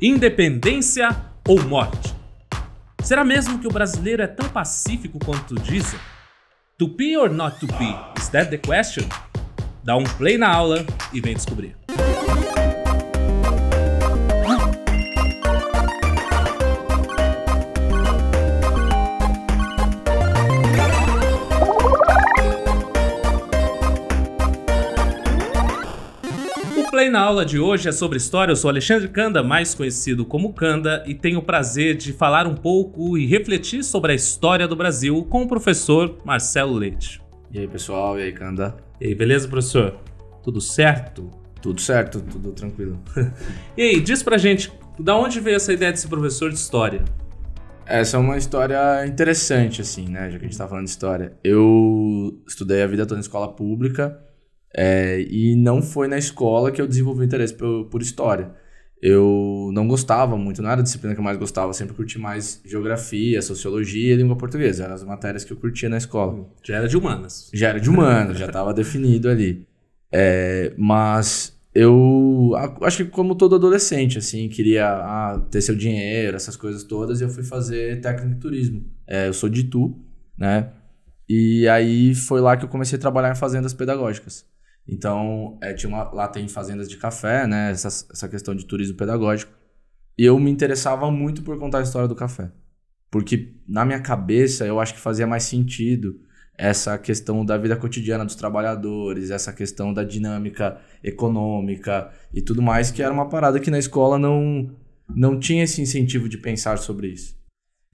Independência ou morte? Será mesmo que o brasileiro é tão pacífico quanto dizem? To be or not to be? Is that the question? Dá um play na aula e vem descobrir. Play na aula de hoje é sobre história. Eu sou Alexandre Kanda, mais conhecido como Kanda, e tenho o prazer de falar um pouco e refletir sobre a história do Brasil com o professor Marcelo Leite. E aí, pessoal? E aí, Kanda? E aí, beleza, professor? Tudo certo? Tudo certo, tudo tranquilo. e aí, diz pra gente, da onde veio essa ideia desse professor de história? Essa é uma história interessante, assim, né? Já que a gente tá falando de história. Eu estudei a vida toda na escola pública é, e não foi na escola que eu desenvolvi interesse por, por história. Eu não gostava muito, não era a disciplina que eu mais gostava, sempre curti mais geografia, sociologia e língua portuguesa. Eram as matérias que eu curtia na escola. Já era de humanas. Já era de humanas, já estava definido ali. É, mas eu acho que como todo adolescente, assim, queria ah, ter seu dinheiro, essas coisas todas, e eu fui fazer técnico de turismo. É, eu sou de Tu, né? E aí foi lá que eu comecei a trabalhar em fazendas pedagógicas. Então, é, tinha uma, lá tem fazendas de café, né? Essa, essa questão de turismo pedagógico. E eu me interessava muito por contar a história do café. Porque na minha cabeça eu acho que fazia mais sentido essa questão da vida cotidiana dos trabalhadores, essa questão da dinâmica econômica e tudo mais, que era uma parada que na escola não, não tinha esse incentivo de pensar sobre isso.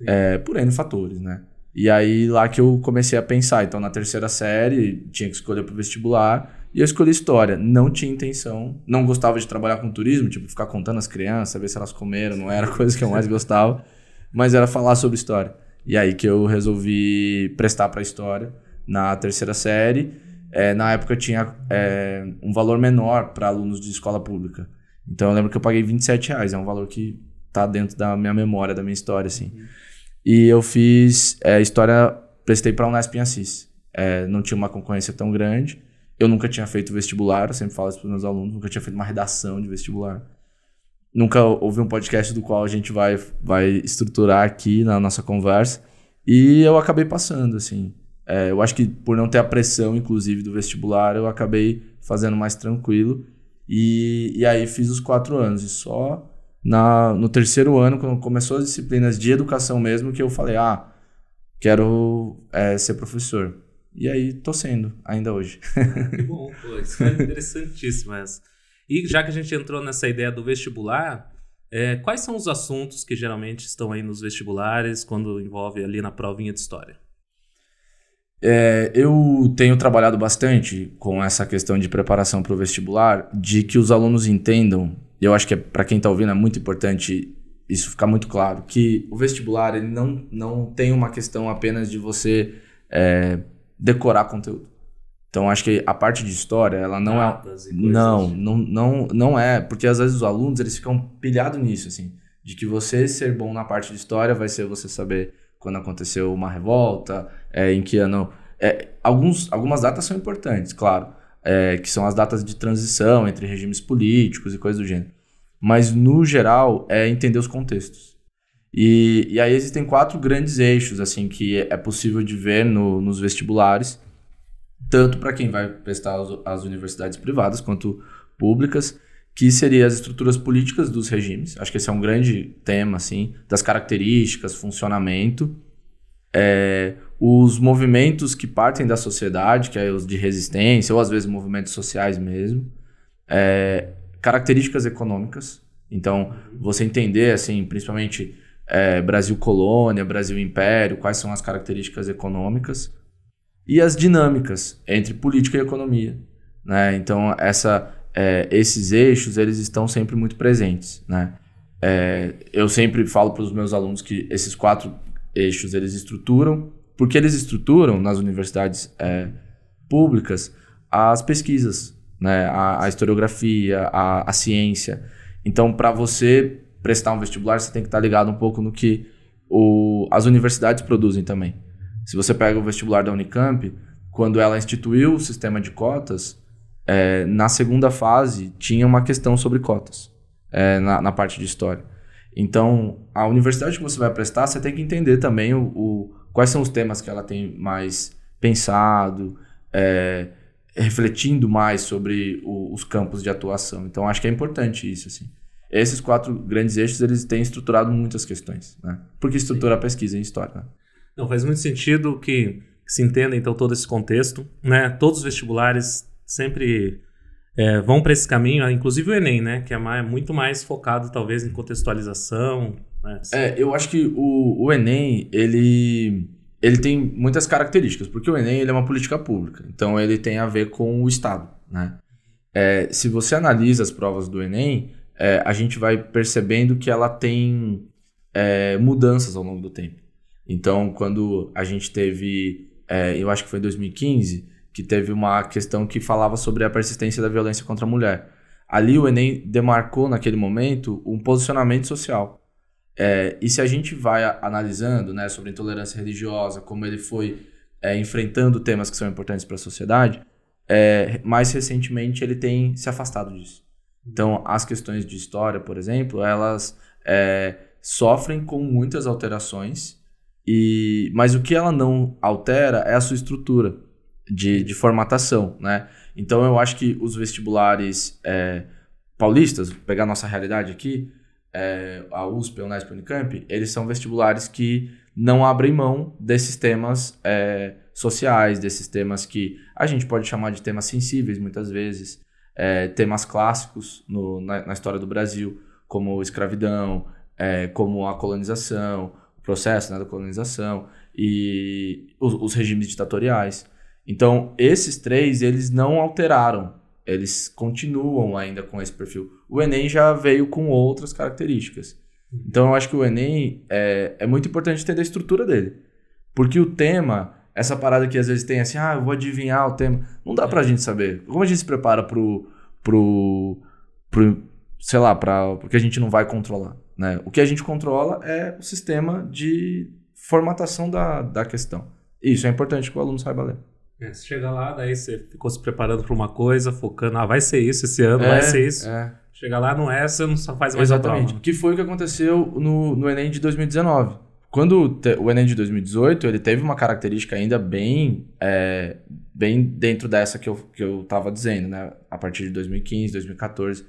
É, por N fatores, né? E aí lá que eu comecei a pensar. Então na terceira série tinha que escolher para o vestibular. E eu escolhi história. Não tinha intenção. Não gostava de trabalhar com turismo, tipo, ficar contando as crianças, ver se elas comeram, não era a coisa que eu mais gostava. Mas era falar sobre história. E aí que eu resolvi prestar para história na terceira série. É, na época tinha é, um valor menor para alunos de escola pública. Então eu lembro que eu paguei 27 reais. É um valor que tá dentro da minha memória, da minha história, assim. Uhum. E eu fiz é, história, prestei para a Unesp em Assis. É, não tinha uma concorrência tão grande. Eu nunca tinha feito vestibular, eu sempre falo isso para meus alunos, nunca tinha feito uma redação de vestibular. Nunca ouvi um podcast do qual a gente vai, vai estruturar aqui na nossa conversa. E eu acabei passando, assim. É, eu acho que por não ter a pressão, inclusive, do vestibular, eu acabei fazendo mais tranquilo. E, e aí fiz os quatro anos. E só na, no terceiro ano, quando começou as disciplinas de educação mesmo, que eu falei, ah, quero é, ser professor. E aí tô sendo, ainda hoje. Ah, que bom, pô, isso é interessantíssimo essa. E já que a gente entrou nessa ideia do vestibular, é, quais são os assuntos que geralmente estão aí nos vestibulares quando envolve ali na provinha de história? É, eu tenho trabalhado bastante com essa questão de preparação para o vestibular, de que os alunos entendam, e eu acho que é, para quem está ouvindo é muito importante isso ficar muito claro, que o vestibular ele não, não tem uma questão apenas de você é, decorar conteúdo. Então acho que a parte de história, ela não ah, é não, não, não, não é, porque às vezes os alunos eles ficam pilhados nisso assim, de que você ser bom na parte de história vai ser você saber quando aconteceu uma revolta, é, em que ano, é, alguns, algumas datas são importantes, claro, é, que são as datas de transição entre regimes políticos e coisas do gênero. Mas no geral é entender os contextos. E, e aí existem quatro grandes eixos assim que é possível de ver no, nos vestibulares, tanto para quem vai prestar as, as universidades privadas quanto públicas que seria as estruturas políticas dos regimes. Acho que esse é um grande tema, assim, das características, funcionamento. É, os movimentos que partem da sociedade, que é os de resistência, ou às vezes movimentos sociais mesmo. É, características econômicas. Então, você entender, assim, principalmente é, Brasil colônia, Brasil império, quais são as características econômicas e as dinâmicas entre política e economia. Né? Então, essa, é, esses eixos eles estão sempre muito presentes. Né? É, eu sempre falo para os meus alunos que esses quatro eixos eles estruturam, porque eles estruturam nas universidades é, públicas as pesquisas, né? a, a historiografia, a, a ciência. Então, para você prestar um vestibular, você tem que estar ligado um pouco no que o, as universidades produzem também. Se você pega o vestibular da Unicamp, quando ela instituiu o sistema de cotas, é, na segunda fase tinha uma questão sobre cotas é, na, na, parte de história. Então, a universidade que você vai prestar, você tem que entender também o, o quais são os temas que ela tem mais pensado, é, refletindo mais sobre o, os campos de atuação. Então, acho que é importante isso. Assim. Esses quatro grandes eixos, eles têm estruturado muitas questões, né? Porque estrutura a pesquisa em história, né? Não, faz muito sentido que, se entenda, então, todo esse contexto, né? Todos os vestibulares sempre é, vão para esse caminho, ah, inclusive o Enem, né? Que é, é, muito mais focado, talvez, em contextualização. Né? É, eu acho que o, o, Enem, ele, ele tem muitas características, porque o Enem ele é uma política pública, então ele tem a ver com o Estado, né? É, se você analisa as provas do Enem, é, a gente vai percebendo que ela tem é, mudanças ao longo do tempo. Então, quando a gente teve, é, eu acho que foi em 2015, que teve uma questão que falava sobre a persistência da violência contra a mulher. Ali o Enem demarcou, naquele momento, um posicionamento social. É, e se a gente vai analisando né, sobre intolerância religiosa, como ele foi é, enfrentando temas que são importantes para a sociedade, é, mais recentemente ele tem se afastado disso. Então, as questões de história, por exemplo, elas é, sofrem com muitas alterações, e mas o que ela não altera é a sua estrutura de, de formatação, né? Então, eu acho que os vestibulares é, paulistas, pegar nossa realidade aqui, é, a USP, a Unesp, a Unicamp, eles são vestibulares que não abrem mão desses temas é, sociais, desses temas que a gente pode chamar de temas sensíveis muitas vezes, é, temas clássicos no, na, na, história do Brasil, como escravidão, é, como a colonização, o processo né, da colonização e os, os regimes ditatoriais. Então, esses três, eles não alteraram eles continuam ainda com esse perfil. O Enem já veio com outras características. Uhum. Então eu acho que o Enem é, é muito importante entender a estrutura dele. Porque o tema essa parada que às vezes tem assim, ah, eu vou adivinhar o tema. Não dá é. pra gente saber. Como a gente se prepara pro. pro. pro sei lá, pra, porque a gente não vai controlar. Né? O que a gente controla é o sistema de formatação da, da questão. Isso é importante que o aluno saiba ler. É, você chega lá, daí você ficou se preparando para uma coisa, focando, ah, vai ser isso esse ano, é, vai ser isso. É. Chega lá, não é, você não só faz mais Exatamente. Que foi o que aconteceu no, no Enem de 2019. Quando o Enem de 2018, ele teve uma característica ainda bem, é, bem dentro dessa que eu, que eu tava dizendo, né? A partir de 2015, 2014.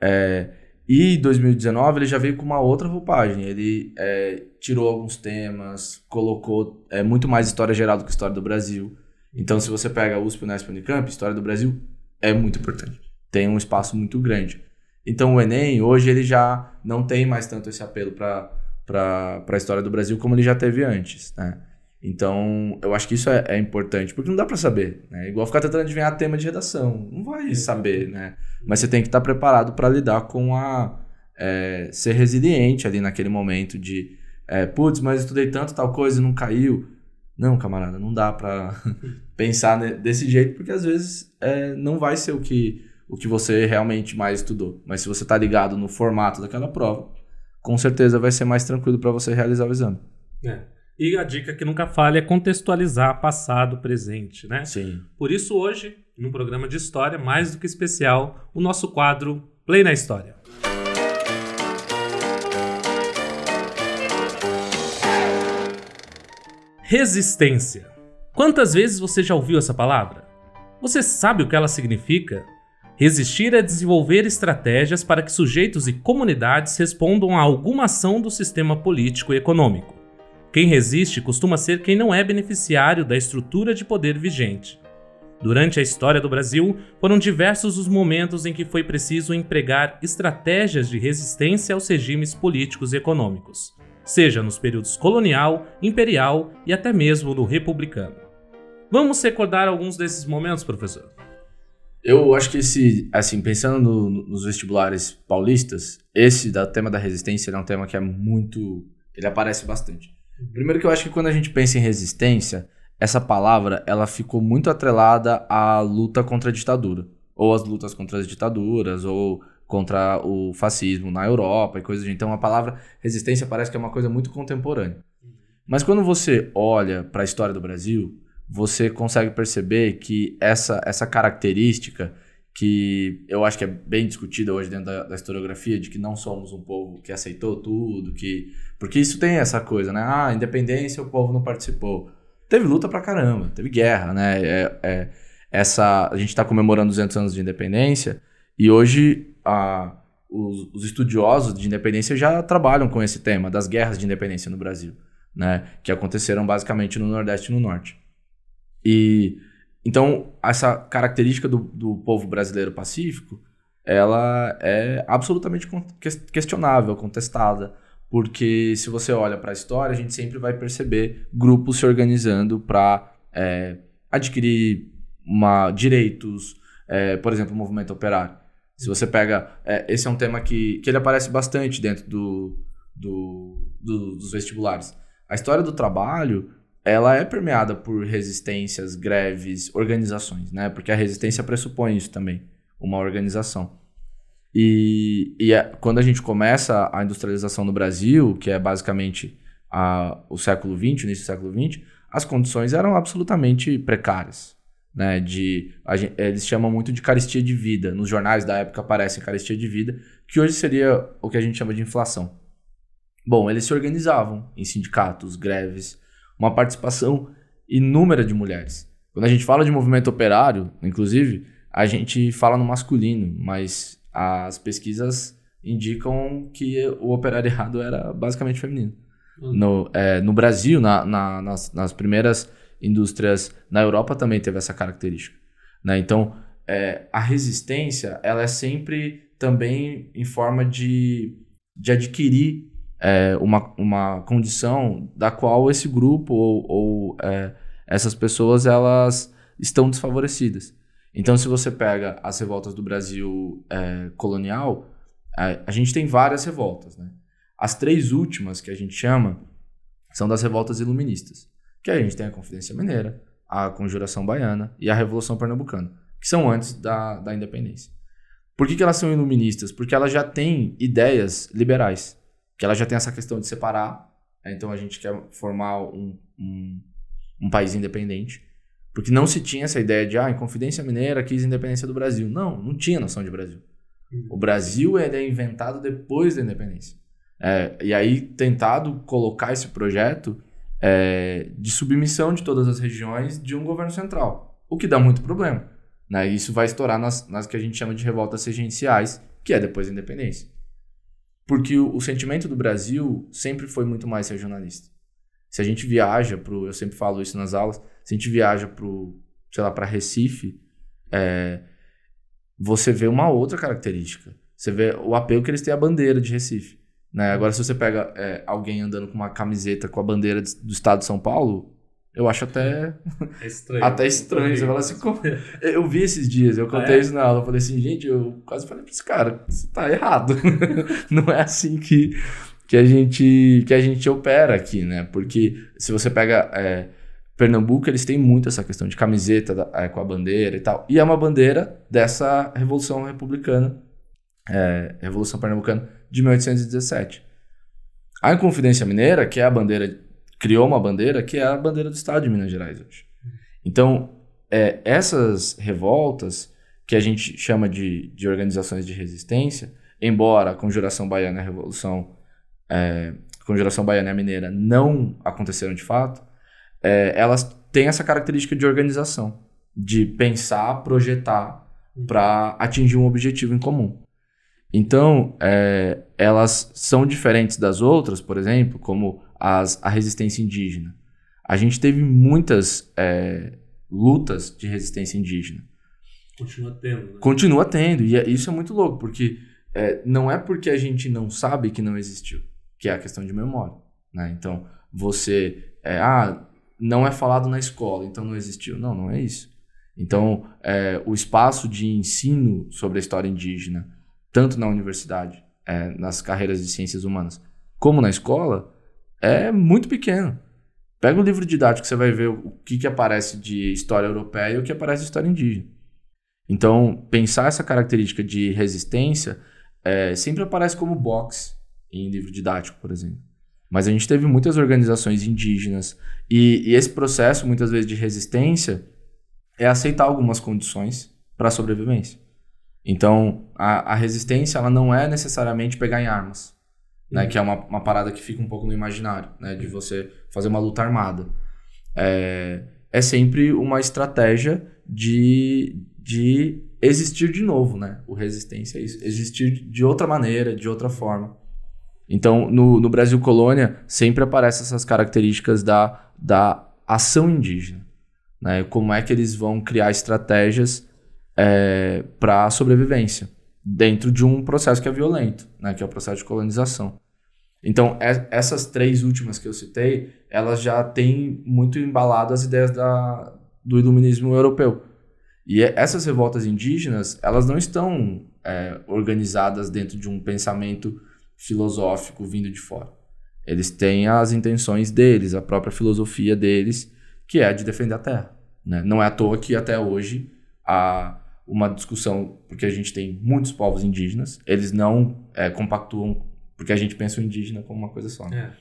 É, e 2019 ele já veio com uma outra roupagem. Ele é, tirou alguns temas, colocou é, muito mais história geral do que história do Brasil. Então, se você pega USP, Unesp, Unicamp, história do Brasil é muito importante. Tem um espaço muito grande. Então, o Enem hoje ele já não tem mais tanto esse apelo para para a história do Brasil como ele já teve antes, né? Então, eu acho que isso é, é importante, porque não dá para saber, né? Igual ficar tentando adivinhar tema de redação, não vai saber, né? Mas você tem que estar tá preparado para lidar com a... É, ser resiliente ali naquele momento de... É, putz, mas eu estudei tanto tal coisa e não caiu. Não, camarada, não dá para pensar desse jeito, porque às vezes é, não vai ser o que, o que você realmente mais estudou. Mas se você está ligado no formato daquela prova, com certeza vai ser mais tranquilo para você realizar o exame. É. E a dica que nunca falha é contextualizar passado, presente, né? Sim. Por isso, hoje, num programa de história mais do que especial, o nosso quadro Play na História. Resistência. Quantas vezes você já ouviu essa palavra? Você sabe o que ela significa? Resistir é desenvolver estratégias para que sujeitos e comunidades respondam a alguma ação do sistema político e econômico. Quem resiste costuma ser quem não é beneficiário da estrutura de poder vigente. Durante a história do Brasil, foram diversos os momentos em que foi preciso empregar estratégias de resistência aos regimes políticos e econômicos, seja nos períodos colonial, imperial e até mesmo no republicano. Vamos recordar alguns desses momentos, professor? Eu acho que esse, assim, pensando nos vestibulares paulistas, esse da tema da resistência é um tema que é muito. Ele aparece bastante. Primeiro que eu acho que quando a gente pensa em resistência, essa palavra ela ficou muito atrelada à luta contra a ditadura. Ou as lutas contra as ditaduras, ou contra o fascismo na Europa e coisas. Então a palavra resistência parece que é uma coisa muito contemporânea. Mas quando você olha para a história do Brasil, você consegue perceber que essa, essa característica que eu acho que é bem discutida hoje dentro da, da, historiografia, de que não somos um povo que aceitou tudo, que porque isso tem essa coisa, né? Ah, independência, o povo não participou. Teve luta pra caramba, teve guerra, né? É, é, essa, a gente está comemorando 200 anos de independência e hoje a, os, os estudiosos de independência já trabalham com esse tema das guerras de independência no Brasil, né? Que aconteceram basicamente no Nordeste e no Norte. E então essa característica do, do povo brasileiro pacífico, ela é absolutamente questionável, contestada, porque se você olha para a história, a gente sempre vai perceber grupos se organizando para é, adquirir uma, direitos, é, por exemplo, o movimento operário. Se você pega. É, esse é um tema que, que ele aparece bastante dentro do, do, do, dos vestibulares. A história do trabalho ela é permeada por resistências, greves, organizações, né? Porque a resistência pressupõe isso também, uma organização. E, e é, quando a gente começa a industrialização no Brasil, que é basicamente a, o século XX, início do século XX, as condições eram absolutamente precárias. Né, de gente, eles chamam muito de carestia de vida. Nos jornais da época aparece carestia de vida, que hoje seria o que a gente chama de inflação. Bom, eles se organizavam em sindicatos, greves, uma participação inúmera de mulheres. Quando a gente fala de movimento operário, inclusive, a gente fala no masculino, mas as pesquisas indicam que o operário errado era basicamente feminino. Uhum. No, é, no Brasil, na, na, nas, nas, primeiras indústrias, na Europa também teve essa característica. Né? Então, é, a resistência ela é sempre também em forma de, de adquirir é, uma, uma condição da qual esse grupo ou, ou é, essas pessoas elas estão desfavorecidas. Então, se você pega as revoltas do Brasil é, colonial, a, a, gente tem várias revoltas. Né? As três últimas que a gente chama são das revoltas iluministas, que a gente tem a Confidência Mineira, a Conjuração Baiana e a Revolução Pernambucana, que são antes da, da independência. Por que, que elas são iluministas? Porque elas já têm ideias liberais que ela já tem essa questão de separar. Né? Então a gente quer formar um, um, um país independente. Porque não se tinha essa ideia de, ah, Inconfidência Mineira quis independência do Brasil. Não, não tinha noção de Brasil. Uhum. O Brasil ele é inventado depois da independência. É, e aí tentado colocar esse projeto é, de submissão de todas as regiões de um governo central, o que dá muito problema. Né? Isso vai estourar nas, nas que a gente chama de revoltas regenciais, que é depois da independência. Porque o, o sentimento do Brasil sempre foi muito mais regionalista. Se a gente viaja pro, eu sempre falo isso nas aulas, se a gente viaja pro, sei lá, para Recife, é, você vê uma outra característica. Você vê o apego que eles têm à bandeira de Recife. Né? Agora, se você pega é, alguém andando com uma camiseta com a bandeira do estado de São Paulo, eu acho até. É estranho. até estranho. Você fala assim, como... Eu vi esses dias, eu contei ah, é? isso na aula. Eu falei assim, gente, eu quase falei pra esse cara, você tá errado. Não é assim que, que, a gente, que a gente opera aqui, né? Porque se você pega. É, Pernambuco, eles têm muito essa questão de camiseta da, é, com a bandeira e tal. E é uma bandeira dessa Revolução Republicana, é, Revolução Pernambucana de 1817. A Inconfidência Mineira, que é a bandeira criou uma bandeira que é a bandeira do Estado de Minas Gerais hoje. Então, é, essas revoltas que a gente chama de, de organizações de resistência, embora a Conjuração Baiana e a Revolução, é, Conjuração Baiana e a Mineira não aconteceram de fato, é, elas têm essa característica de organização, de pensar, projetar para atingir um objetivo em comum. Então, é, elas são diferentes das outras, por exemplo, como as, a resistência indígena. A gente teve muitas é, lutas de resistência indígena. Continua tendo. Né? Continua tendo. E é, isso é muito louco, porque é, não é porque a gente não sabe que não existiu, que é a questão de memória. Né? Então, você. É, ah, não é falado na escola, então não existiu. Não, não é isso. Então, é, o espaço de ensino sobre a história indígena, tanto na universidade, é, nas carreiras de ciências humanas, como na escola, é muito pequeno. Pega o um livro didático, você vai ver o que, que aparece de história europeia e o que aparece de história indígena. Então, pensar essa característica de resistência é, sempre aparece como box em livro didático, por exemplo. Mas a gente teve muitas organizações indígenas e, e esse processo, muitas vezes, de resistência é aceitar algumas condições para a sobrevivência. Então, a, a resistência ela não é necessariamente pegar em armas né? Uhum. Que é uma, uma parada que fica um pouco no imaginário, né? De uhum. você fazer uma luta armada. É, é sempre uma estratégia de, de existir de novo, né? O resistência é existir de outra maneira, de outra forma. Então, no, no Brasil Colônia, sempre aparecem essas características da, da ação indígena. Né? Como é que eles vão criar estratégias é, para sobrevivência dentro de um processo que é violento, né, que é o processo de colonização. Então, é, essas três últimas que eu citei, elas já têm muito embalado as ideias da, do iluminismo europeu. E é, essas revoltas indígenas, elas não estão é, organizadas dentro de um pensamento filosófico vindo de fora. Eles têm as intenções deles, a própria filosofia deles, que é de defender a terra. Né? Não é à toa que até hoje a uma discussão, porque a gente tem muitos povos indígenas, eles não é, compactuam, porque a gente pensa o indígena como uma coisa só. Né? É.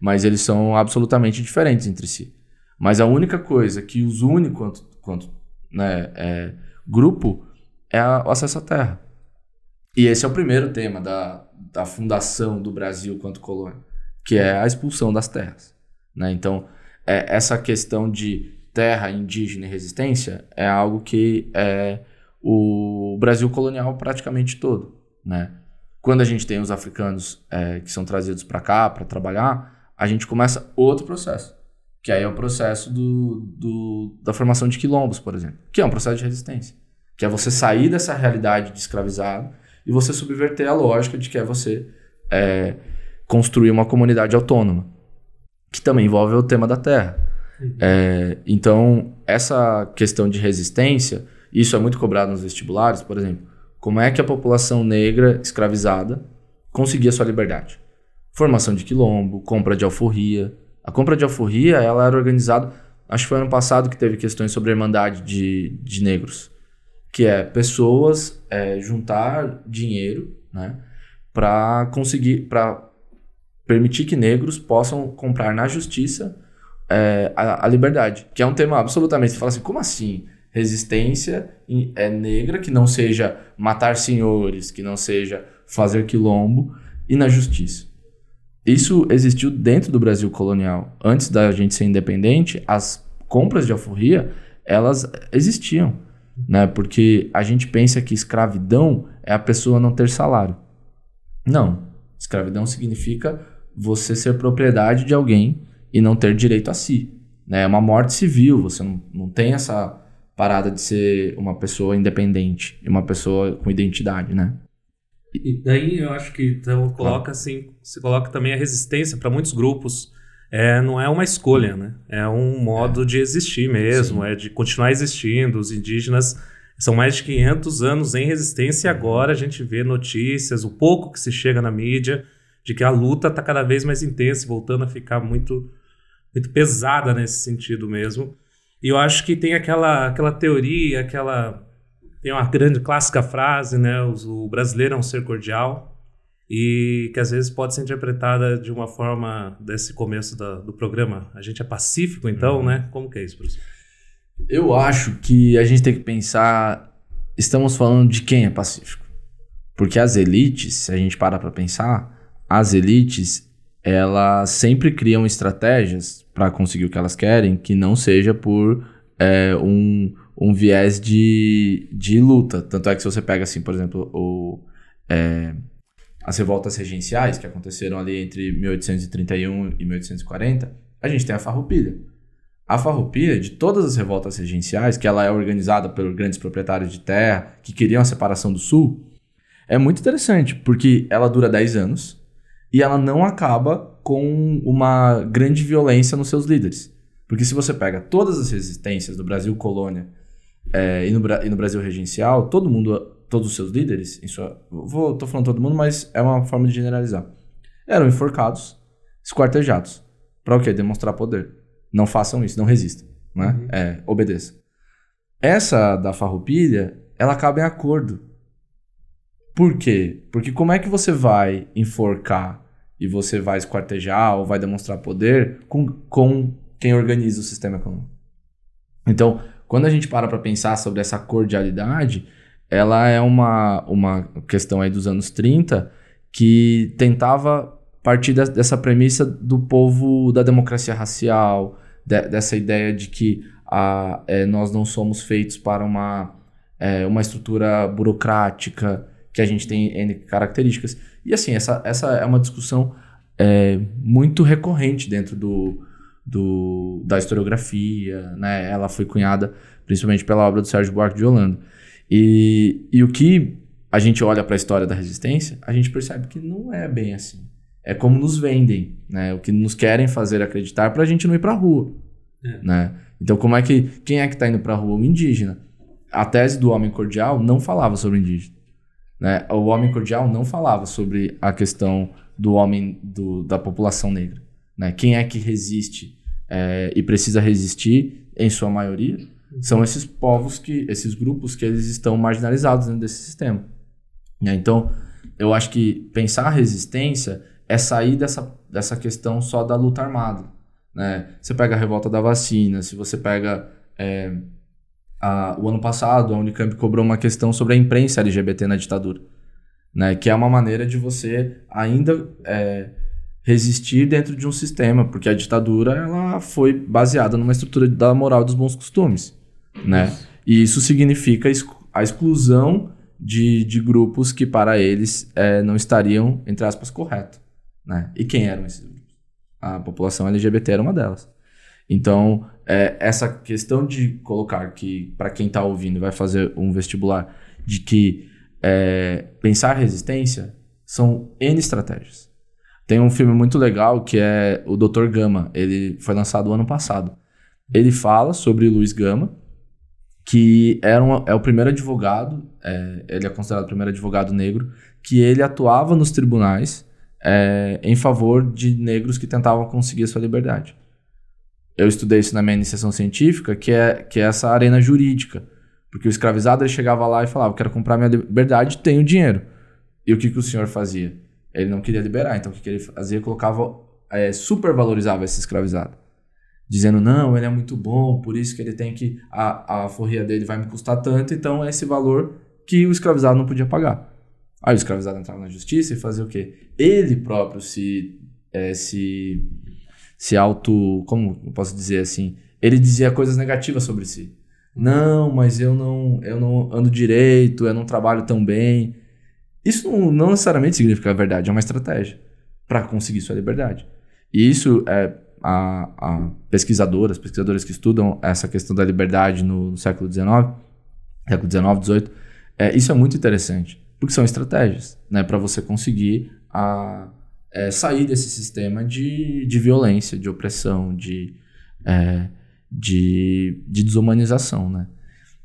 Mas eles são absolutamente diferentes entre si. Mas a única coisa que os une quanto, quanto né, é, grupo é o acesso à terra. E esse é o primeiro tema da, da fundação do Brasil quanto colônia, que é a expulsão das terras. Né? Então, é, essa questão de terra indígena e resistência é algo que é, o Brasil colonial praticamente todo, né? Quando a gente tem os africanos é, que são trazidos para cá para trabalhar, a gente começa outro processo, que aí é o processo do, do, da formação de quilombos, por exemplo, que é um processo de resistência, que é você sair dessa realidade de escravizado e você subverter a lógica de que é você é, construir uma comunidade autônoma, que também envolve o tema da terra. É, então, essa questão de resistência isso é muito cobrado nos vestibulares, por exemplo. Como é que a população negra escravizada conseguia sua liberdade? Formação de quilombo, compra de alforria. A compra de alforria, ela era organizada... Acho que foi ano passado que teve questões sobre a Irmandade de, de Negros. Que é pessoas é, juntar dinheiro, né? Para conseguir... para permitir que negros possam comprar na justiça é, a, a, liberdade, que é um tema absolutamente. Você fala assim, como assim? resistência é negra, que não seja matar senhores, que não seja fazer quilombo, e na justiça. Isso existiu dentro do Brasil colonial. Antes da gente ser independente, as compras de alforria, elas existiam, né? Porque a gente pensa que escravidão é a pessoa não ter salário. Não. Escravidão significa você ser propriedade de alguém e não ter direito a si. Né? É uma morte civil, você não, não tem essa parada de ser uma pessoa independente, uma pessoa com identidade, né? E daí eu acho que então coloca assim, se coloca também a resistência para muitos grupos. É, não é uma escolha, né? É um modo é. de existir mesmo, Sim. é de continuar existindo. Os indígenas são mais de 500 anos em resistência e agora a gente vê notícias, o pouco que se chega na mídia, de que a luta está cada vez mais intensa e voltando a ficar muito, muito pesada nesse sentido mesmo. E eu acho que tem aquela, aquela teoria, aquela. Tem uma grande clássica frase, né? O, o brasileiro é um ser cordial. E que às vezes pode ser interpretada de uma forma desse começo da, do programa. A gente é pacífico, então, uhum. né? Como que é isso, professor? Eu acho que a gente tem que pensar. Estamos falando de quem é pacífico. Porque as elites, se a gente para para pensar, as elites elas sempre criam estratégias para conseguir o que elas querem que não seja por é, um, um viés de, de luta. Tanto é que se você pega, assim, por exemplo, o, é, as revoltas regenciais que aconteceram ali entre 1831 e 1840, a gente tem a farroupilha. A farroupilha, de todas as revoltas regenciais, que ela é organizada pelos grandes proprietários de terra que queriam a separação do sul, é muito interessante, porque ela dura 10 anos, e ela não acaba com uma grande violência nos seus líderes. Porque se você pega todas as resistências do Brasil colônia é, e, no, e, no, Brasil regencial, todo mundo, todos os seus líderes, estou vou, tô falando todo mundo, mas é uma forma de generalizar, eram enforcados, esquartejados. Para o quê? Demonstrar poder. Não façam isso, não resistam. Né? Uhum. É, obedeça. Essa da farroupilha, ela acaba em acordo. Por quê? Porque como é que você vai enforcar e você vai esquartejar ou vai demonstrar poder com, com quem organiza o sistema econômico. Então, quando a gente para para pensar sobre essa cordialidade, ela é uma, uma questão aí dos anos 30 que tentava partir de, dessa premissa do povo da democracia racial, de, dessa ideia de que a, é, nós não somos feitos para uma, é, uma estrutura burocrática, que a gente tem N características. E assim, essa, essa é uma discussão é, muito recorrente dentro do, do, da historiografia, né? Ela foi cunhada principalmente pela obra do Sérgio Buarque de Holanda. E, e o que a gente olha para a história da resistência, a gente percebe que não é bem assim. É como nos vendem, né? O que nos querem fazer acreditar para a gente não ir para a rua, é. né? Então, como é que quem é que está indo para a rua? O indígena. A tese do homem cordial não falava sobre indígena. Né? O Homem Cordial não falava sobre a questão do homem do, da população negra. Né? Quem é que resiste é, e precisa resistir, em sua maioria, são esses povos que, esses grupos que eles estão marginalizados dentro desse sistema. Né? Então, eu acho que pensar a resistência é sair dessa, dessa questão só da luta armada. Né? Você pega a revolta da vacina, se você pega é, a, o ano passado, a Unicamp cobrou uma questão sobre a imprensa LGBT na ditadura, né? Que é uma maneira de você ainda é, resistir dentro de um sistema, porque a ditadura ela foi baseada numa estrutura da moral dos bons costumes, né? E isso significa a exclusão de, de grupos que para eles é, não estariam entre aspas correto, né? E quem eram esses grupos? A população LGBT era uma delas. Então, é, essa questão de colocar que, para quem está ouvindo vai fazer um vestibular, de que é, pensar resistência são N estratégias. Tem um filme muito legal que é o Dr. Gama, ele foi lançado ano passado. Ele fala sobre Luiz Gama, que era é o primeiro advogado, é, ele é considerado o primeiro advogado negro, que ele atuava nos tribunais é, em favor de negros que tentavam conseguir a sua liberdade eu estudei isso na minha iniciação científica, que é, que é essa arena jurídica. Porque o escravizado ele chegava lá e falava: quero comprar minha liberdade, tenho dinheiro. E o que, que o senhor fazia? Ele não queria liberar, então o que, que ele fazia? Colocava, é, supervalorizava esse escravizado. Dizendo, não, ele é muito bom, por isso que ele tem que. A, a forria dele vai me custar tanto, então é esse valor que o escravizado não podia pagar. Aí o escravizado entrava na justiça e fazia o quê? Ele próprio se, é, se se auto. Como eu posso dizer assim? Ele dizia coisas negativas sobre si. Não, mas eu não, eu não ando direito, eu não trabalho tão bem. Isso não, necessariamente significa a verdade, é uma estratégia para conseguir sua liberdade. E isso é a, a pesquisadoras, pesquisadoras que estudam essa questão da liberdade no, no século XIX, século XIX, XVIII, é, isso é muito interessante, porque são estratégias, né, para você conseguir a, é, sair desse sistema de, de violência, de opressão, de, é, de, de, desumanização, né?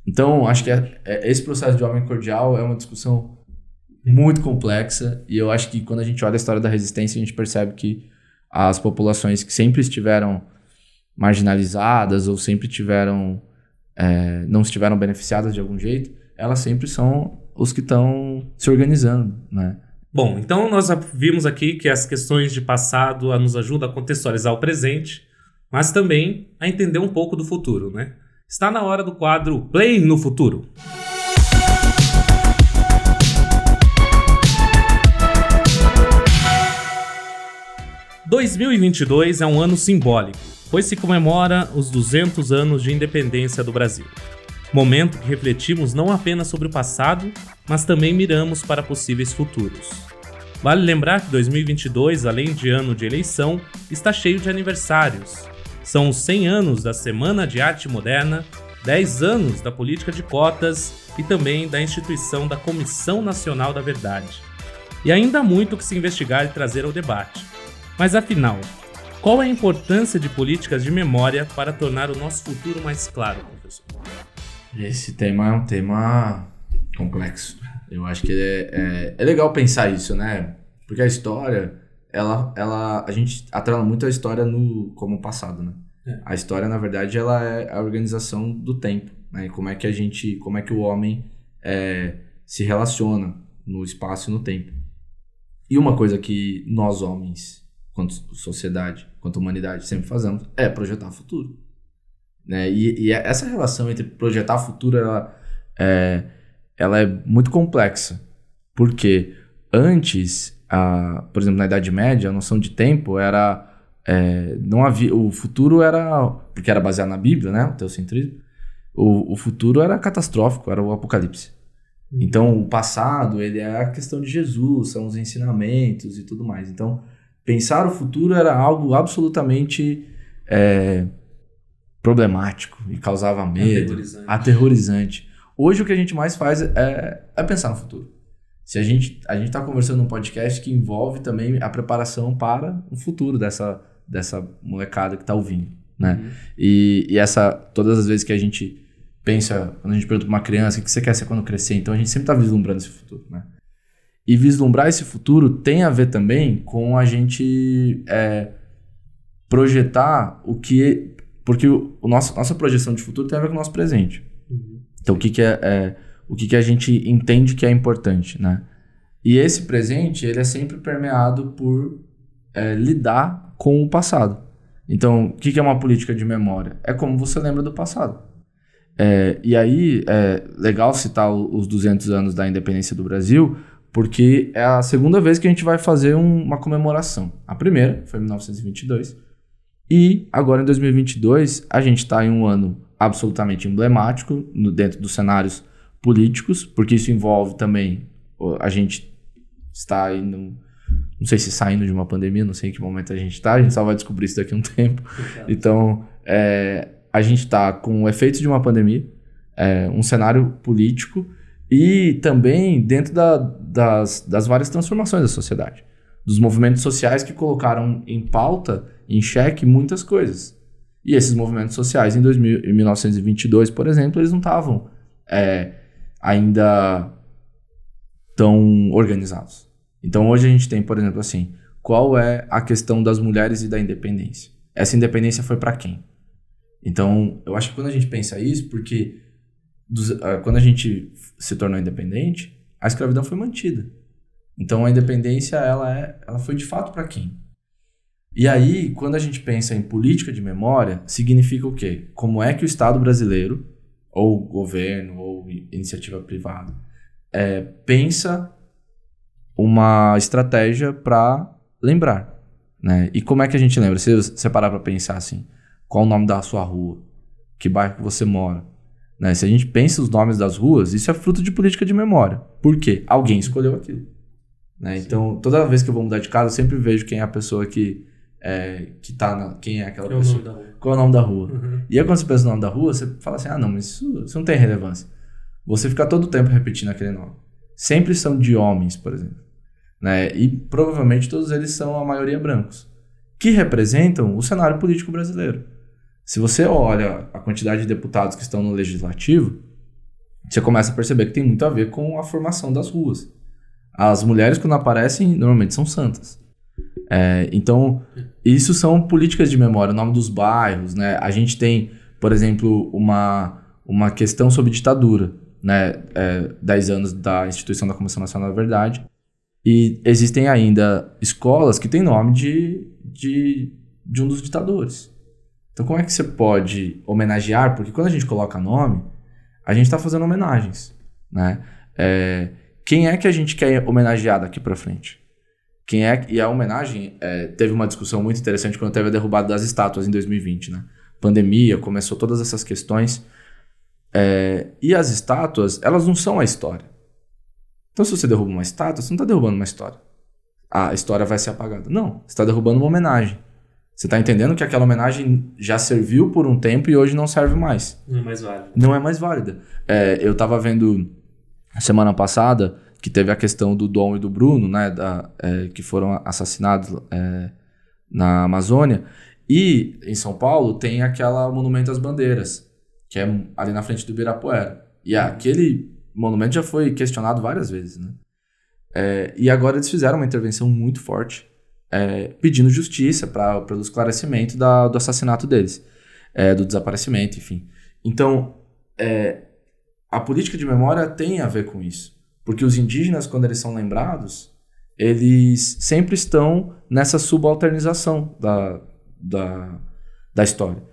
Então, acho que é, é, esse processo de homem cordial é uma discussão muito complexa e eu acho que quando a gente olha a história da resistência, a gente percebe que as populações que sempre estiveram marginalizadas ou sempre tiveram é, não estiveram beneficiadas de algum jeito, elas sempre são os que estão se organizando, né? Bom, uhum. então nós já vimos aqui que as questões de passado nos ajudam a contextualizar o presente, mas também a entender um pouco do futuro, né? Está na hora do quadro Play no Futuro. ...2022 é um ano simbólico, pois se comemora os 200 anos de independência do Brasil momento que refletimos não apenas sobre o passado, mas também miramos para possíveis futuros. Vale lembrar que 2022, além de ano de eleição, está cheio de aniversários. São os 100 anos da Semana de Arte Moderna, 10 anos da política de cotas e também da instituição da Comissão Nacional da Verdade. E ainda há muito que se investigar e trazer ao debate. Mas afinal, qual é a importância de políticas de memória para tornar o nosso futuro mais claro, professor? Esse tema é um tema complexo. Eu acho que é, é, é legal pensar isso, né? Porque a história, ela, ela, a gente atrela muito a história no como passado, né? É. A história, na verdade, ela é a organização do tempo, né? Como é que a gente, como é que o homem é, se relaciona no espaço e no tempo. E uma coisa que nós homens, quanto sociedade, quanto humanidade, sempre fazemos é projetar o futuro. Né? E, e é, essa relação entre projetar futuro ela é, ela é muito complexa. Porque antes, a, por exemplo, na Idade Média, a noção de tempo era. É, não havia, o futuro era. Porque era baseado na Bíblia, né? O teocentrismo. O, o futuro era catastrófico, era o apocalipse. Uhum. Então, o passado, ele é a questão de Jesus, são os ensinamentos e tudo mais. Então, pensar o futuro era algo absolutamente é, problemático e causava medo, aterrorizante. aterrorizante. Hoje o que a gente mais faz é, é pensar no futuro. Se a gente a gente está conversando num podcast que envolve também a preparação para o futuro dessa dessa molecada que está ouvindo, né? Uhum. E, e, essa todas as vezes que a gente pensa quando a gente pergunta para uma criança o que você quer ser quando crescer, então a gente sempre está vislumbrando esse futuro, né? E vislumbrar esse futuro tem a ver também com a gente é, projetar o que porque o, nosso, nossa projeção de futuro tem a ver com o nosso presente. Uhum. Então, o que, que é, é, o que, que a gente entende que é importante, né? E esse presente, ele é sempre permeado por é, lidar com o passado. Então, o que, que é uma política de memória? É como você lembra do passado. É, e aí, é legal citar os 200 anos da independência do Brasil, porque é a segunda vez que a gente vai fazer um, uma comemoração. A primeira foi em 1922, e agora em 2022, a gente está em um ano absolutamente emblemático no, dentro dos cenários políticos, porque isso envolve também a gente está indo, não sei se saindo de uma pandemia, não sei em que momento a gente está, a gente só vai descobrir isso daqui a um tempo. Então, é, a gente está com o efeito de uma pandemia, é, um cenário político e também dentro da, das, das várias transformações da sociedade, dos movimentos sociais que colocaram em pauta em xeque muitas coisas. E esses movimentos sociais em, 2000, em 1922, por exemplo, eles não estavam é, ainda tão organizados. Então hoje a gente tem, por exemplo, assim, qual é a questão das mulheres e da independência? Essa independência foi para quem? Então, eu acho que quando a gente pensa isso, porque dos, ah, quando a gente se tornou independente, a escravidão foi mantida. Então, a independência, ela, é, ela foi de fato para quem? E aí, quando a gente pensa em política de memória, significa o quê? Como é que o Estado brasileiro, ou governo, ou iniciativa privada, é, pensa uma estratégia para lembrar? Né? E como é que a gente lembra? Se você parar para pensar assim, qual o nome da sua rua? Que bairro que você mora? Né? Se a gente pensa os nomes das ruas, isso é fruto de política de memória. Por quê? Alguém escolheu aquilo. Né? Então, toda vez que eu vou mudar de casa, eu sempre vejo quem é a pessoa que é, que tá na, quem é aquela Qual é pessoa. nome da rua. Qual é o nome da rua. Uhum. E aí quando você pensa no nome da rua, você fala assim, ah não, mas isso, isso não tem relevância. Você fica todo o tempo repetindo aquele nome. Sempre são de homens, por exemplo. Né? E provavelmente todos eles são a maioria brancos, que representam o cenário político brasileiro. Se você olha a quantidade de deputados que estão no legislativo, você começa a perceber que tem muito a ver com a formação das ruas. As mulheres, quando aparecem, normalmente são santas. É, então, isso são políticas de memória, o nome dos bairros, né? A gente tem, por exemplo, uma, uma questão sobre ditadura, né? É, 10 anos da instituição da Comissão Nacional da Verdade. E existem ainda escolas que têm nome de, de, de um dos ditadores. Então, como é que você pode homenagear? Porque quando a gente coloca nome, a gente está fazendo homenagens, né? É, quem é que a gente quer homenagear daqui para frente? Quem é. E a homenagem é, teve uma discussão muito interessante quando teve a derrubada das estátuas em 2020, né? Pandemia, começou todas essas questões. É, e as estátuas, elas não são a história. Então, se você derruba uma estátua, você não está derrubando uma história. A história vai ser apagada. Não, você está derrubando uma homenagem. Você está entendendo que aquela homenagem já serviu por um tempo e hoje não serve mais. Não é mais válida. Não é mais válida. É, eu estava vendo semana passada que teve a questão do Dom e do Bruno, né, da, é, que foram assassinados é, na Amazônia. E em São Paulo tem aquela Monumento às Bandeiras, que é ali na frente do Ibirapuera. E aquele monumento já foi questionado várias vezes, né? É, e agora eles fizeram uma intervenção muito forte, é, pedindo justiça para pelo esclarecimento da, do assassinato deles, é, do desaparecimento, enfim. Então, é, a política de memória tem a ver com isso. Porque os indígenas, quando eles são lembrados, eles sempre estão nessa subalternização da, da, da história.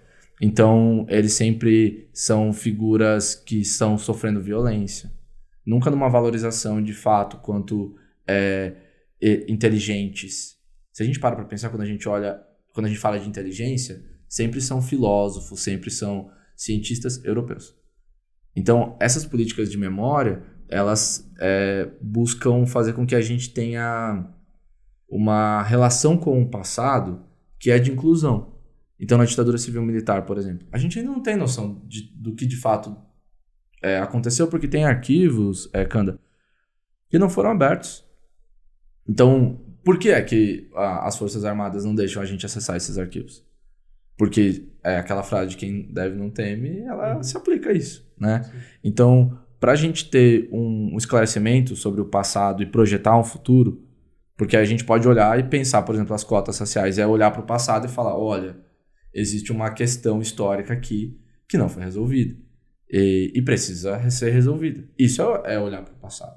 Então, eles sempre são figuras que estão sofrendo violência. Nunca numa valorização de fato quanto é, inteligentes. Se a gente para para pensar quando a gente olha, quando a gente fala de inteligência, sempre são filósofos, sempre são cientistas europeus. Então, essas políticas de memória elas é, buscam fazer com que a gente tenha uma relação com o passado que é de inclusão. Então, na ditadura civil-militar, por exemplo, a gente ainda não tem noção de, do que de fato é, aconteceu, porque tem arquivos, é, Kanda, que não foram abertos. Então, por que é que a, as Forças Armadas não deixam a gente acessar esses arquivos? Porque é aquela frase de quem deve não teme, ela uhum. se aplica a isso, né? Sim. Então, para a gente ter um, um esclarecimento sobre o passado e projetar um futuro, porque a gente pode olhar e pensar, por exemplo, as cotas sociais, é olhar para o passado e falar: olha, existe uma questão histórica aqui que não foi resolvida e, e precisa ser resolvida. Isso é, é olhar para o passado.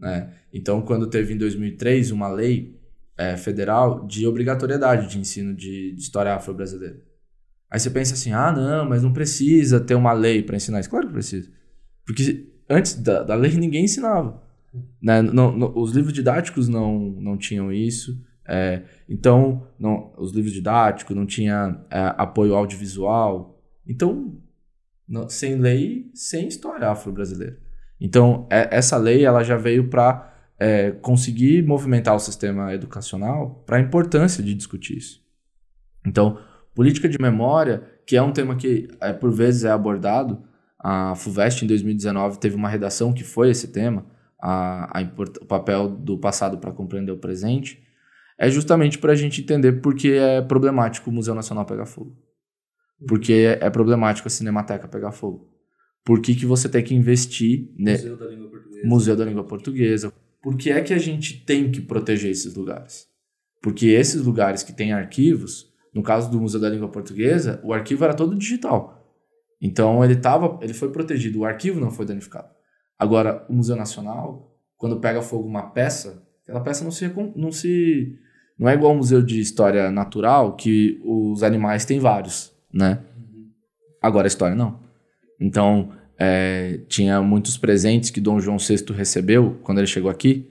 Né? Então, quando teve em 2003 uma lei é, federal de obrigatoriedade de ensino de, de história afro-brasileira. Aí você pensa assim: ah, não, mas não precisa ter uma lei para ensinar isso. Claro que precisa. Porque antes da, da lei ninguém ensinava. Né? Não, não, os livros didáticos não, não tinham isso. É, então, não, os livros didáticos não tinha é, apoio audiovisual. Então, não, sem lei, sem história afro-brasileira. Então, é, essa lei ela já veio para é, conseguir movimentar o sistema educacional para a importância de discutir isso. Então, política de memória, que é um tema que é, por vezes é abordado, a FUVEST, em 2019, teve uma redação que foi esse tema, a, a import, o papel do passado para compreender o presente, é justamente para a gente entender por que é problemático o Museu Nacional pegar fogo. Por que é, é problemático a Cinemateca pegar fogo. Por que, que você tem que investir... Museu ne... Museu da Língua Portuguesa. Por que é que a gente tem que proteger esses lugares? Porque esses lugares que têm arquivos, no caso do Museu da Língua Portuguesa, o arquivo era todo digital. Então ele tava, ele foi protegido, o arquivo não foi danificado. Agora, o Museu Nacional, quando pega fogo uma peça, aquela peça não se não se não é igual ao Museu de História Natural que os animais têm vários, né? Agora a história não. Então, é, tinha muitos presentes que Dom João VI recebeu quando ele chegou aqui,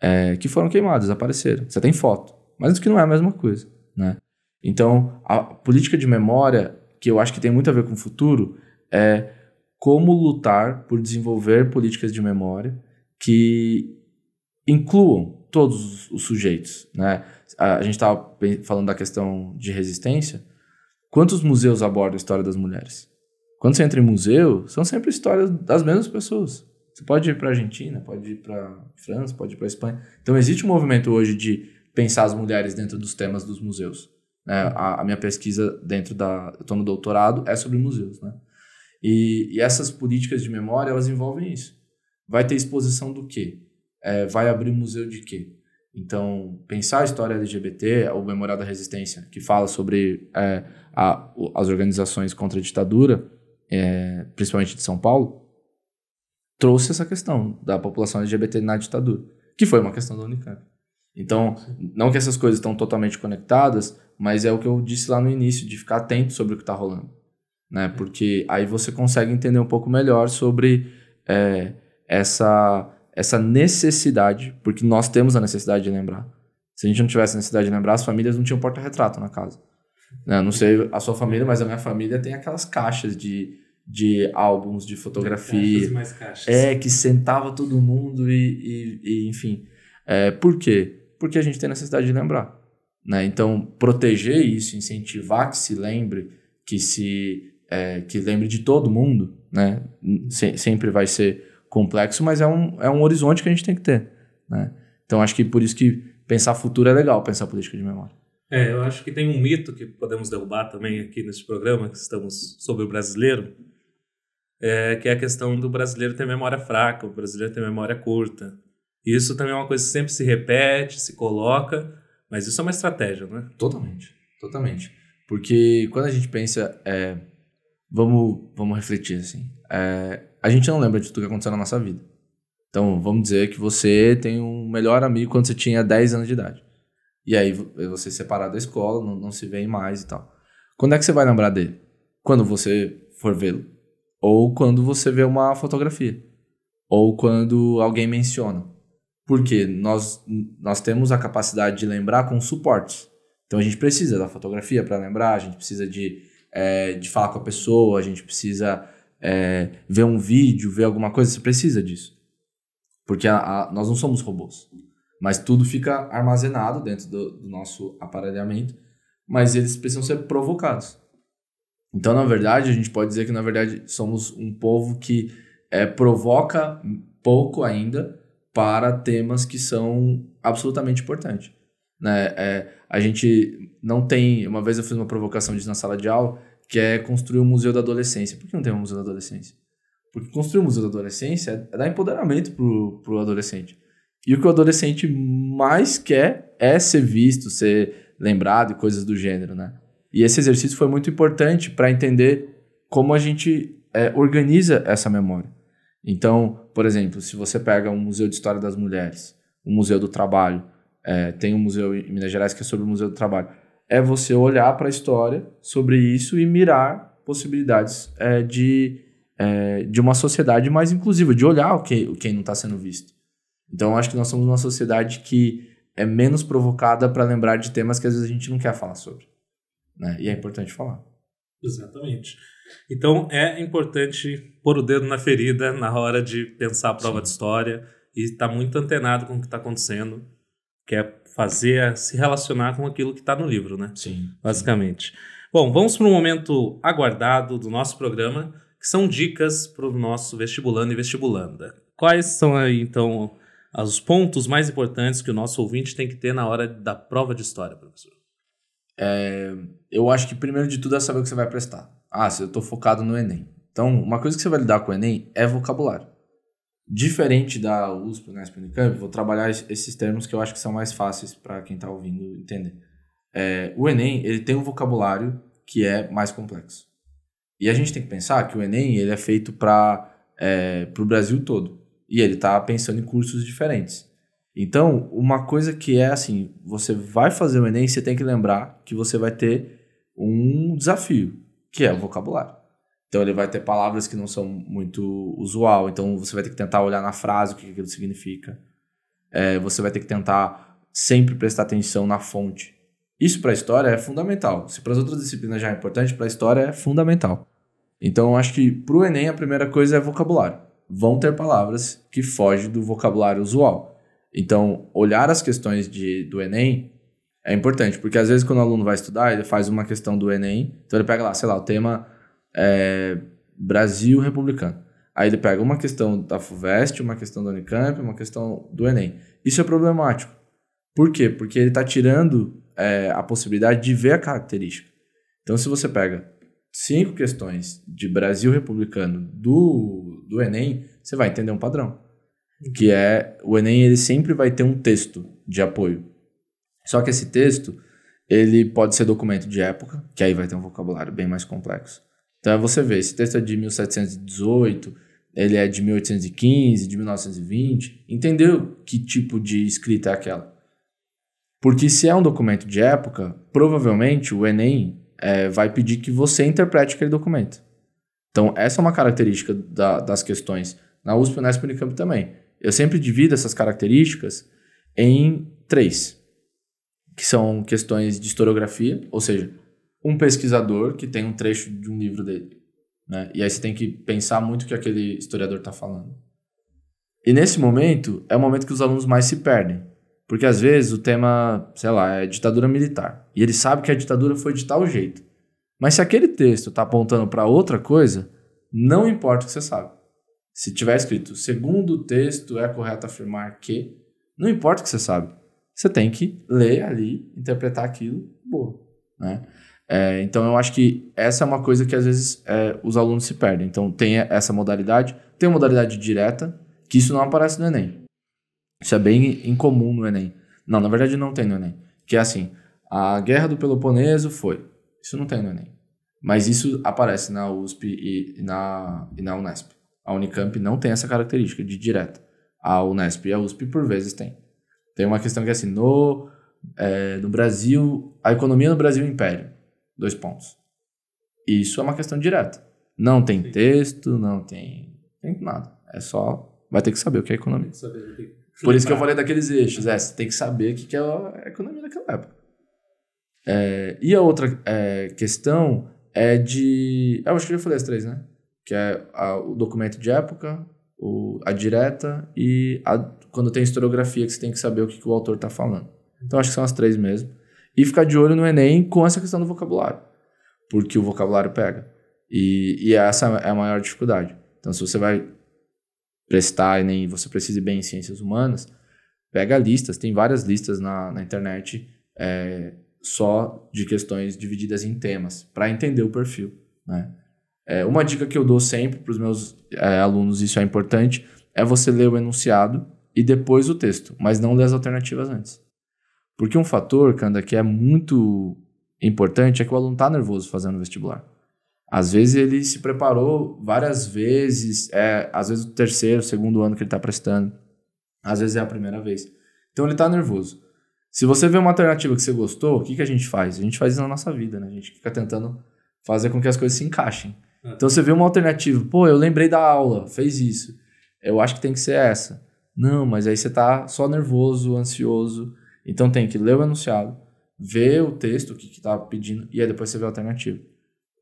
é, que foram queimados, desapareceram. Você tem foto, mas isso que não é a mesma coisa, né? Então, a política de memória que eu acho que tem muito a ver com o futuro, é como lutar por desenvolver políticas de memória que incluam todos os sujeitos, né? A gente tá estava falando da questão de resistência. Quantos museus abordam a história das mulheres? Quando você entra em museu, são sempre histórias das mesmas pessoas. Você pode ir para a Argentina, pode ir para França, pode ir para Espanha. Então existe um movimento hoje de pensar as mulheres dentro dos temas dos museus. Né? A, a minha pesquisa dentro da... Eu estou no doutorado, é sobre museus, né? E, e, essas políticas de memória, elas envolvem isso. Vai ter exposição do quê? É, vai abrir museu de quê? Então, pensar a história LGBT, o Memorial da Resistência, que fala sobre é, a, as organizações contra a ditadura, é, principalmente de São Paulo, trouxe essa questão da população LGBT na ditadura, que foi uma questão da Unicamp. Então, não que essas coisas estão totalmente conectadas, mas é o que eu disse lá no início, de ficar atento sobre o que está rolando. Né? Porque aí você consegue entender um pouco melhor sobre é, essa, essa necessidade, porque nós temos a necessidade de lembrar. Se a gente não tivesse a necessidade de lembrar, as famílias não tinham porta-retrato na casa. Né? Não sei a sua família, mas a minha família tem aquelas caixas de, de álbuns de fotografia. Caixas mais caixas. É, que sentava todo mundo e, e, e enfim. É, por quê? porque a gente tem necessidade de lembrar. Né? Então, proteger isso, incentivar que se lembre, que se é, que lembre de todo mundo, né? Se, sempre vai ser complexo, mas é um, é um horizonte que a gente tem que ter. Né? Então, acho que por isso que pensar futuro é legal, pensar política de memória. É, eu acho que tem um mito que podemos derrubar também aqui neste programa, que estamos sobre o brasileiro, é, que é a questão do brasileiro ter memória fraca, o brasileiro ter memória curta. Isso também é uma coisa que sempre se repete, se coloca, mas isso é uma estratégia, né? Totalmente, totalmente. Porque quando a gente pensa, é, vamos, vamos refletir assim, é, a gente não lembra de tudo que aconteceu na nossa vida. Então, vamos dizer que você tem um melhor amigo quando você tinha 10 anos de idade. E aí é você separado da escola, não, não se vê mais e tal. Quando é que você vai lembrar dele? Quando você for vê-lo. Ou quando você vê uma fotografia. Ou quando alguém menciona porque nós, nós temos a capacidade de lembrar com suportes. Então a gente precisa da fotografia para lembrar, a gente precisa de, é, de falar com a pessoa, a gente precisa é, ver um vídeo, ver alguma coisa, você precisa disso. Porque a, a, nós não somos robôs. Mas tudo fica armazenado dentro do, do nosso aparelhamento, mas eles precisam ser provocados. Então, na verdade, a gente pode dizer que, na verdade, somos um povo que é, provoca pouco ainda, para temas que são absolutamente importantes. Né? É, a gente não tem. Uma vez eu fiz uma provocação disso na sala de aula, que é construir um museu da adolescência. Por que não tem um museu da adolescência? Porque construir um museu da adolescência é dar empoderamento pro, pro adolescente. E o que o adolescente mais quer é ser visto, ser lembrado e coisas do gênero, né? E esse exercício foi muito importante para entender como a gente é, organiza essa memória. Então, por exemplo, se você pega um Museu de História das Mulheres, um Museu do Trabalho, é, tem um museu em Minas Gerais que é sobre o Museu do Trabalho, é você olhar para a história sobre isso e mirar possibilidades é, de, é, de uma sociedade mais inclusiva, de olhar o que o quem não está sendo visto. Então, acho que nós somos uma sociedade que é menos provocada para lembrar de temas que às vezes a gente não quer falar sobre. Né? E é importante falar. Exatamente. Então é importante pôr o dedo na ferida na hora de pensar a prova Sim. de história e estar tá muito antenado com o que está acontecendo, que é fazer é se relacionar com aquilo que está no livro, né? Sim. Basicamente. Sim. Bom, vamos para o momento aguardado do nosso programa, que são dicas para o nosso vestibulando e vestibulanda. Quais são aí, então, os pontos mais importantes que o nosso ouvinte tem que ter na hora da prova de história, professor? É, eu acho que primeiro de tudo é saber o que você vai prestar. Ah, se eu estou focado no Enem. Então, uma coisa que você vai lidar com o Enem é vocabulário. Diferente da USP, né, Unicamp, vou trabalhar esses termos que eu acho que são mais fáceis para quem está ouvindo entender. É, o Enem ele tem um vocabulário que é mais complexo. E a gente tem que pensar que o Enem ele é feito para é, o Brasil todo. E ele está pensando em cursos diferentes. Então, uma coisa que é assim, você vai fazer o Enem, você tem que lembrar que você vai ter um desafio que é o vocabulário. Então ele vai ter palavras que não são muito usual, então você vai ter que tentar olhar na frase o que aquilo significa. É, você vai ter que tentar sempre prestar atenção na fonte. Isso para a história é fundamental. Se para as outras disciplinas já é importante, para a história é fundamental. Então eu acho que para o Enem a primeira coisa é vocabulário. Vão ter palavras que fogem do vocabulário usual. Então, olhar as questões de, do Enem é importante, porque às vezes quando o aluno vai estudar, ele faz uma questão do Enem, então ele pega lá, sei lá, o tema é Brasil republicano. Aí ele pega uma questão da FUVEST, uma questão da Unicamp, uma questão do Enem. Isso é problemático. Por quê? Porque ele está tirando é, a possibilidade de ver a característica. Então, se você pega cinco questões de Brasil republicano do, do Enem, você vai entender um padrão. Que é, o Enem ele sempre vai ter um texto de apoio. Só que esse texto, ele pode ser documento de época, que aí vai ter um vocabulário bem mais complexo. Então é você vê, esse texto é de 1718, ele é de 1815, de 1920. Entendeu que tipo de escrita é aquela? Porque se é um documento de época, provavelmente o Enem é, vai pedir que você interprete aquele documento. Então, essa é uma característica da, das questões na USP e na Unicamp também. Eu sempre divido essas características em três que são questões de historiografia, ou seja, um pesquisador que tem um trecho de um livro dele. Né? E aí você tem que pensar muito o que aquele historiador está falando. E nesse momento, é o momento que os alunos mais se perdem. Porque às vezes o tema, sei lá, é ditadura militar. E ele sabe que a ditadura foi de tal jeito. Mas se aquele texto está apontando para outra coisa, não importa o que você sabe. Se tiver escrito, segundo o texto é correto afirmar que, não importa o que você sabe você tem que ler ali, interpretar aquilo, boa, né? É, então eu acho que essa é uma coisa que às vezes é, os alunos se perdem. Então tem essa modalidade, tem a modalidade direta, que isso não aparece no Enem. Isso é bem incomum no Enem. Não, na verdade não tem no Enem. Que é assim, a guerra do Peloponeso foi. Isso não tem no Enem. Mas isso aparece na USP e, e na, e na Unesp. A Unicamp não tem essa característica de direta. A Unesp e a USP por vezes tem. Tem uma questão que é assim, no, é, no Brasil, a economia no Brasil é império. Dois pontos. Isso é uma questão direta. Não tem Sim. texto, não tem, tem nada. É só. Vai ter que saber o que é economia. Que saber, que Por isso que eu falei daqueles eixos. É, você tem que saber o que é a economia daquela época. É, e a outra é, questão é de. É, eu acho que eu já falei as três, né? Que é a, o documento de época, o, a direta e a quando tem historiografia que você tem que saber o que, que o autor está falando. Então acho que são as três mesmo. E ficar de olho no Enem com essa questão do vocabulário, porque o vocabulário pega. E, e essa é a maior dificuldade. Então se você vai prestar Enem você precise bem em ciências humanas, pega listas, tem várias listas na, na internet é, só de questões divididas em temas, para entender o perfil. Né? É, uma dica que eu dou sempre para os meus é, alunos, isso é importante, é você ler o enunciado e depois o texto, mas não lê as alternativas antes. Porque um fator, Kanda, que é muito importante é que o aluno está nervoso fazendo vestibular. Às vezes ele se preparou várias vezes, é, às vezes o terceiro, segundo ano que ele está prestando, às vezes é a primeira vez. Então ele está nervoso. Se você vê uma alternativa que você gostou, o que, que a gente faz? A gente faz isso na nossa vida, né? A gente fica tentando fazer com que as coisas se encaixem. É. Então você vê uma alternativa, pô, eu lembrei da aula, fez isso. Eu acho que tem que ser essa. Não, mas aí você tá só nervoso, ansioso. Então tem que ler o enunciado, ver o texto, o que, que tá pedindo, e aí depois você vê a alternativa.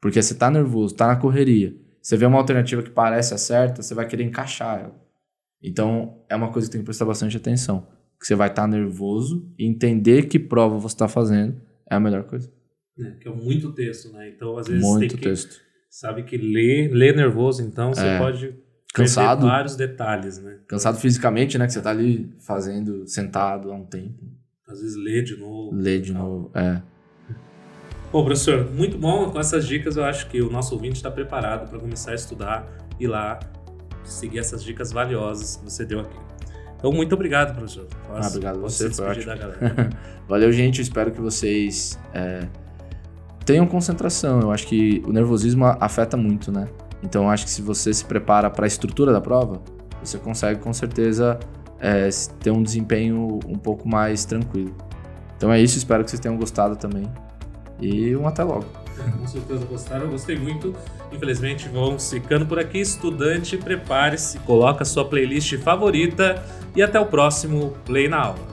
Porque você tá nervoso, tá na correria. Você vê uma alternativa que parece a certa, você vai querer encaixar ela. Então é uma coisa que tem que prestar bastante atenção. Que você vai estar tá nervoso e entender que prova você está fazendo é a melhor coisa. É, que é muito texto, né? Então, às vezes, muito tem que, texto. sabe que ler, ler nervoso, então, você é. pode cansado. vários detalhes, né? Cansado fisicamente, né? Que você tá ali fazendo, sentado há um tempo. Às vezes lê de novo. Lê de novo, é. Bom, professor, muito bom. Com essas dicas, eu acho que o nosso ouvinte está preparado para começar a estudar e lá seguir essas dicas valiosas que você deu aqui. Então, muito obrigado, professor. Ah, posso, ah, obrigado você, foi ótimo. Da galera. Valeu, gente. Eu espero que vocês é, tenham concentração. Eu acho que o nervosismo afeta muito, né? Então acho que se você se prepara para a estrutura da prova, você consegue com certeza é, ter um desempenho um pouco mais tranquilo. Então é isso, espero que vocês tenham gostado também. E um até logo. Com certeza gostaram, eu gostei muito. Infelizmente vamos ficando por aqui. Estudante, prepare-se, coloca a sua playlist favorita e até o próximo Play na Aula.